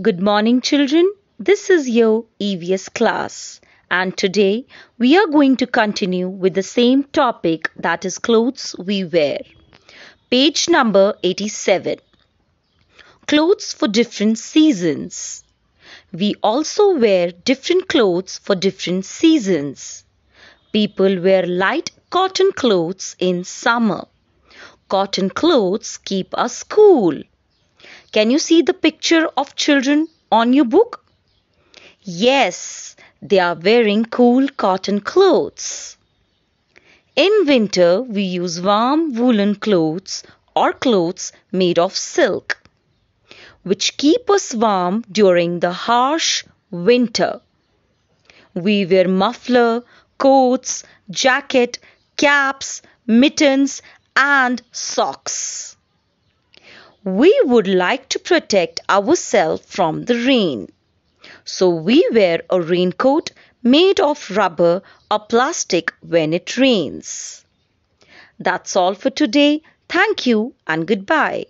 Good morning children. This is your EVS class and today we are going to continue with the same topic that is clothes we wear. Page number 87. Clothes for different seasons. We also wear different clothes for different seasons. People wear light cotton clothes in summer. Cotton clothes keep us cool can you see the picture of children on your book? Yes, they are wearing cool cotton clothes. In winter, we use warm woolen clothes or clothes made of silk, which keep us warm during the harsh winter. We wear muffler, coats, jacket, caps, mittens, and socks we would like to protect ourselves from the rain. So we wear a raincoat made of rubber or plastic when it rains. That's all for today. Thank you and goodbye.